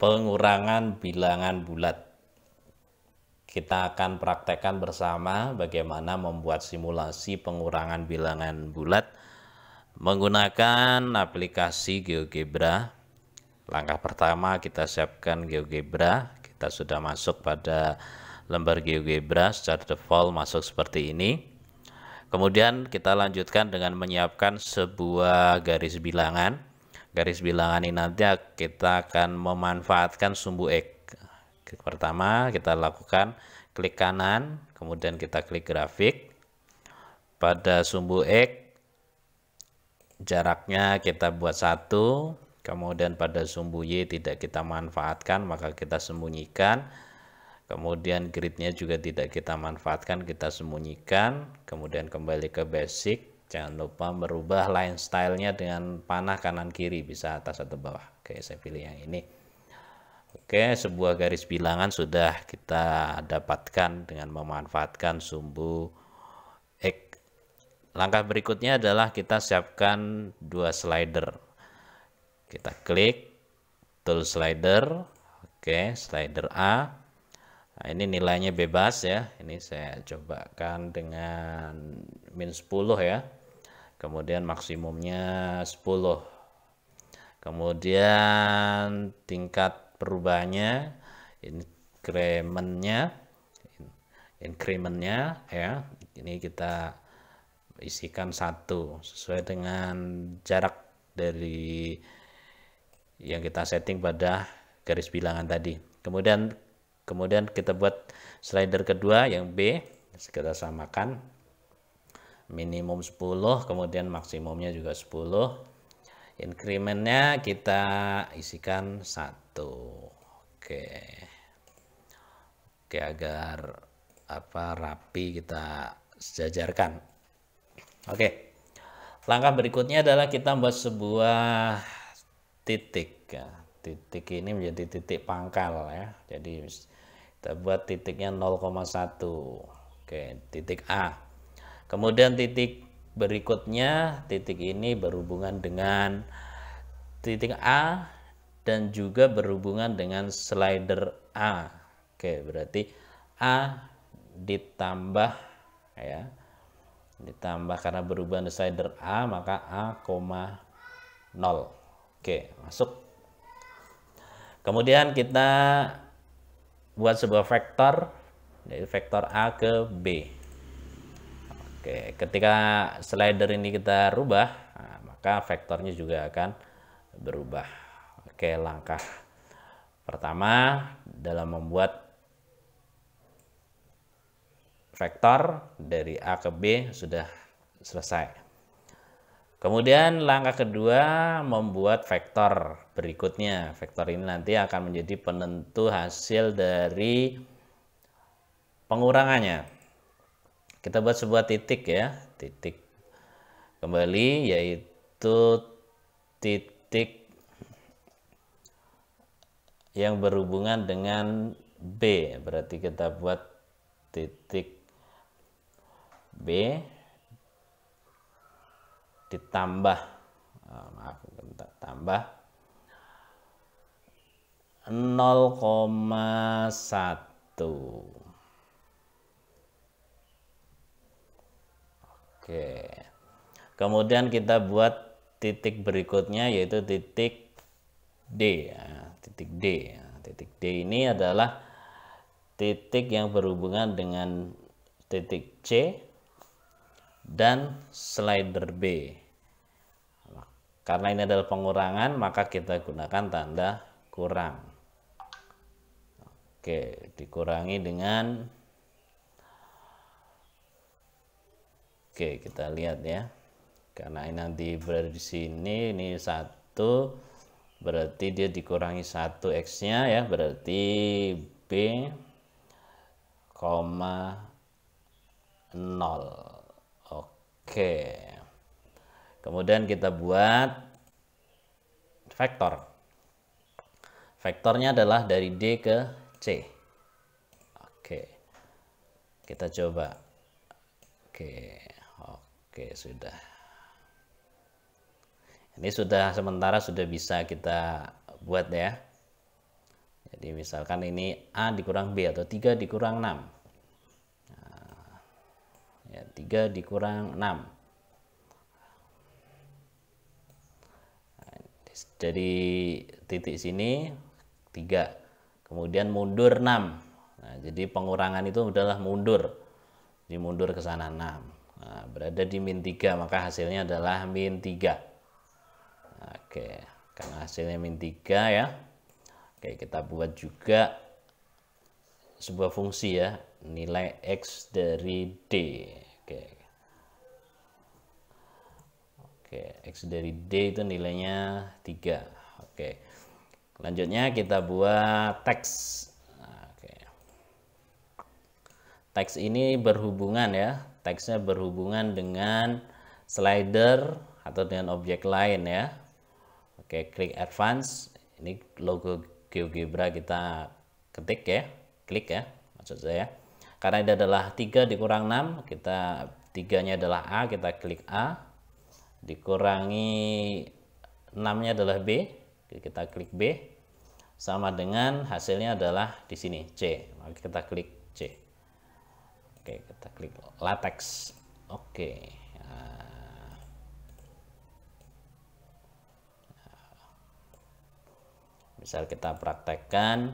pengurangan bilangan bulat. Kita akan praktekkan bersama bagaimana membuat simulasi pengurangan bilangan bulat menggunakan aplikasi GeoGebra. Langkah pertama kita siapkan GeoGebra. Kita sudah masuk pada lembar GeoGebra secara default masuk seperti ini. Kemudian kita lanjutkan dengan menyiapkan sebuah garis bilangan garis bilangan ini nanti kita akan memanfaatkan sumbu X. Pertama kita lakukan klik kanan, kemudian kita klik grafik. Pada sumbu X jaraknya kita buat satu, kemudian pada sumbu Y tidak kita manfaatkan maka kita sembunyikan. Kemudian gridnya juga tidak kita manfaatkan, kita sembunyikan. Kemudian kembali ke basic Jangan lupa merubah line stylenya dengan panah kanan kiri, bisa atas atau bawah. Oke, saya pilih yang ini. Oke, sebuah garis bilangan sudah kita dapatkan dengan memanfaatkan sumbu X. Langkah berikutnya adalah kita siapkan dua slider. Kita klik tool slider. Oke, slider A. Nah, ini nilainya bebas ya. Ini saya cobakan dengan min 10 ya kemudian maksimumnya 10 kemudian tingkat perubahannya incrementnya incrementnya ya ini kita isikan satu sesuai dengan jarak dari yang kita setting pada garis bilangan tadi kemudian kemudian kita buat slider kedua yang B kita samakan minimum 10 kemudian maksimumnya juga 10 inkremennya kita isikan satu oke oke agar apa rapi kita sejajarkan oke langkah berikutnya adalah kita membuat sebuah titik ya, titik ini menjadi titik pangkal ya jadi kita buat titiknya 0,1 oke titik A Kemudian titik berikutnya, titik ini berhubungan dengan titik A dan juga berhubungan dengan slider A. Oke, berarti A ditambah ya. Ditambah karena berhubungan dengan slider A, maka A, 0. Oke, masuk. Kemudian kita buat sebuah vektor dari vektor A ke B. Oke, ketika slider ini kita rubah, nah, maka vektornya juga akan berubah. Oke, langkah pertama dalam membuat vektor dari A ke B sudah selesai. Kemudian langkah kedua membuat vektor berikutnya. Vektor ini nanti akan menjadi penentu hasil dari pengurangannya. Kita buat sebuah titik ya, titik kembali yaitu titik yang berhubungan dengan B. Berarti kita buat titik B ditambah oh, maaf bentar, tambah 0,1 Oke. Kemudian kita buat titik berikutnya yaitu titik D. Ya, titik D. Ya, titik D ini adalah titik yang berhubungan dengan titik C dan slider B. Karena ini adalah pengurangan, maka kita gunakan tanda kurang. Oke, dikurangi dengan Oke, kita lihat ya. Karena ini nanti berada di sini, ini satu, berarti dia dikurangi satu x-nya ya, berarti b, koma nol. Oke. Kemudian kita buat vektor. Vektornya adalah dari D ke C. Oke. Kita coba. Oke. Oke, sudah. Ini sudah sementara sudah bisa kita buat ya. Jadi misalkan ini A dikurang B atau 3 dikurang 6. Nah, ya, 3 dikurang 6. Nah, dari titik sini 3. Kemudian mundur 6. Nah, jadi pengurangan itu adalah mundur. Jadi mundur ke sana 6. Nah, berada di min 3, maka hasilnya adalah min 3. Oke, karena hasilnya min 3 ya. Oke, kita buat juga sebuah fungsi ya, nilai X dari D. Oke. Oke, X dari D itu nilainya 3. Oke. lanjutnya kita buat teks. Nah, oke. Teks ini berhubungan ya teksnya berhubungan dengan slider atau dengan objek lain ya. Oke, klik advance. Ini logo GeoGebra kita ketik ya. Klik ya, maksud saya. Karena ini adalah 3 dikurang 6, kita tiganya adalah A, kita klik A. Dikurangi 6-nya adalah B, kita klik B. Sama dengan hasilnya adalah di sini C. Maka kita klik C. Oke, kita klik latex. Oke. Nah. Misal kita praktekkan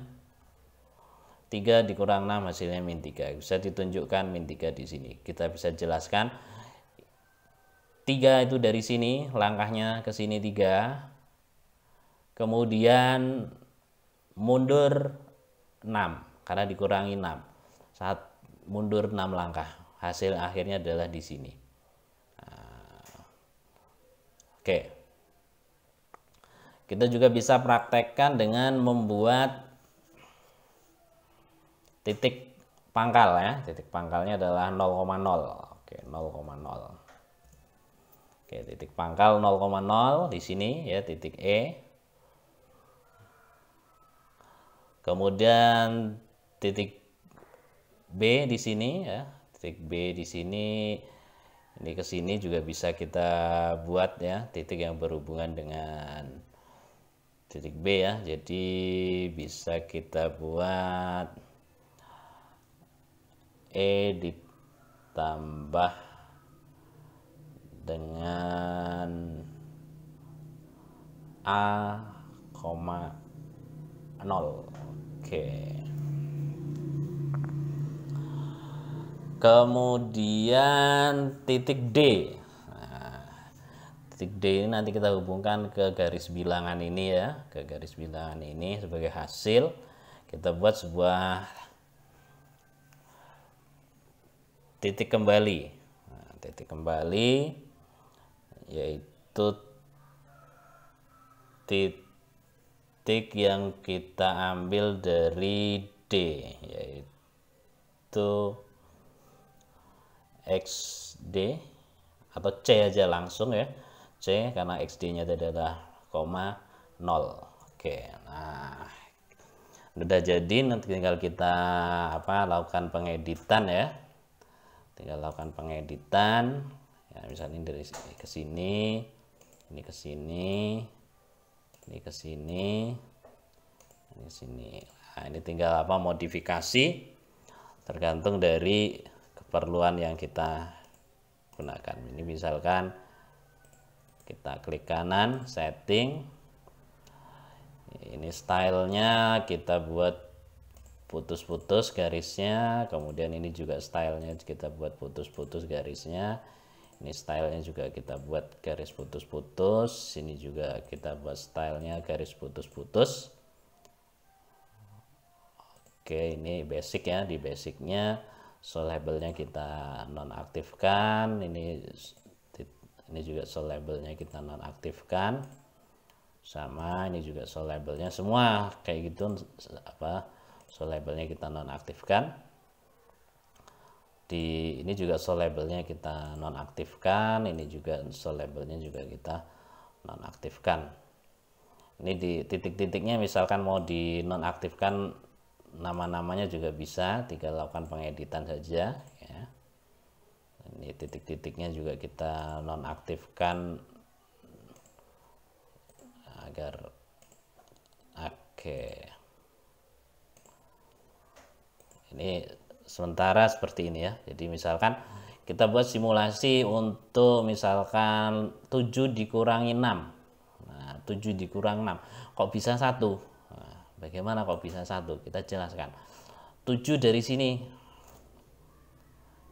3 dikurang 6 hasilnya min 3. Bisa ditunjukkan min 3 di sini. Kita bisa jelaskan 3 itu dari sini, langkahnya ke sini 3. Kemudian mundur 6 karena dikurangi 6. 1 mundur enam langkah. Hasil akhirnya adalah di sini. Ah, oke. Kita juga bisa praktekkan dengan membuat titik pangkal ya. Titik pangkalnya adalah 0,0. Oke, 0,0. Oke, titik pangkal 0,0 di sini ya titik E. Kemudian titik B di sini ya titik B di sini ini ke sini juga bisa kita buat ya titik yang berhubungan dengan titik B ya jadi bisa kita buat E ditambah dengan A, 0 oke okay. kemudian titik D nah, titik D ini nanti kita hubungkan ke garis bilangan ini ya ke garis bilangan ini sebagai hasil kita buat sebuah titik kembali nah, titik kembali yaitu titik yang kita ambil dari D yaitu XD atau C aja langsung ya C karena XD nya tadi adalah koma 0 oke nah udah jadi nanti tinggal kita apa lakukan pengeditan ya tinggal lakukan pengeditan ya misalnya dari sini ke sini ini ke sini ini ke sini ini ke sini nah ini tinggal apa modifikasi tergantung dari keperluan yang kita gunakan. Ini misalkan kita klik kanan, setting. Ini stylenya kita buat putus-putus garisnya, kemudian ini juga stylenya kita buat putus-putus garisnya. Ini stylenya juga kita buat garis putus-putus, sini juga kita buat stylenya garis putus-putus. Oke, ini basic ya, di basicnya solabelnya kita nonaktifkan ini ini juga solabelnya kita nonaktifkan sama ini juga solabelnya semua kayak gitu apa soul kita nonaktifkan di ini juga solabelnya kita nonaktifkan ini juga solabelnya juga kita nonaktifkan ini di titik-titiknya misalkan mau di nonaktifkan nama-namanya juga bisa tinggal lakukan pengeditan saja ya ini titik-titiknya juga kita nonaktifkan agar oke ini sementara seperti ini ya jadi misalkan kita buat simulasi untuk misalkan 7 dikurangi 6 nah, 7 dikurang 6 kok bisa satu Bagaimana kok bisa satu? Kita jelaskan. Tujuh dari sini.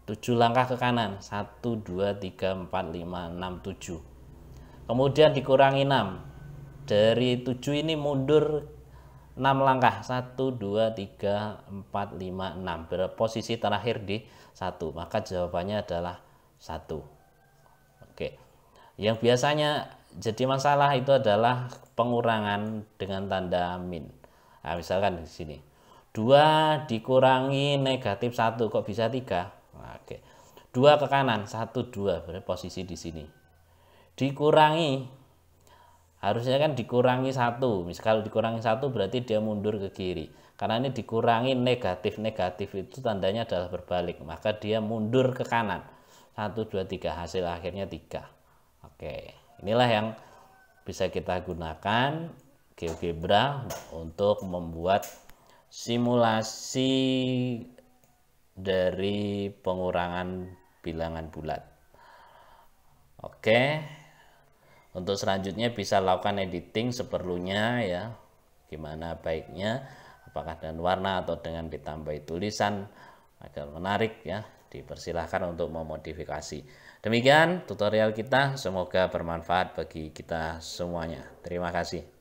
tujuh langkah ke kanan. satu dua tiga empat lima enam tujuh. Kemudian dikurangi enam Dari tujuh ini mundur enam langkah. 1, 2, 3, 4, 5, 6. Berposisi terakhir di satu. Maka jawabannya adalah satu. Oke. Yang biasanya jadi masalah itu adalah pengurangan dengan tanda min. Nah, misalkan di sini. 2 dikurangi negatif 1, kok bisa 3? Nah, oke. 2 ke kanan, 1, 2, berarti posisi di sini. Dikurangi, harusnya kan dikurangi 1. Misal dikurangi 1 berarti dia mundur ke kiri. Karena ini dikurangi negatif-negatif itu tandanya adalah berbalik. Maka dia mundur ke kanan. 1, 2, 3. Hasil akhirnya 3. Oke, inilah yang bisa kita gunakan GeoGebra untuk membuat simulasi dari pengurangan bilangan bulat. Oke. Untuk selanjutnya bisa lakukan editing seperlunya ya. Gimana baiknya apakah dengan warna atau dengan ditambahi tulisan agar menarik ya. Dipersilahkan untuk memodifikasi. Demikian tutorial kita, semoga bermanfaat bagi kita semuanya. Terima kasih.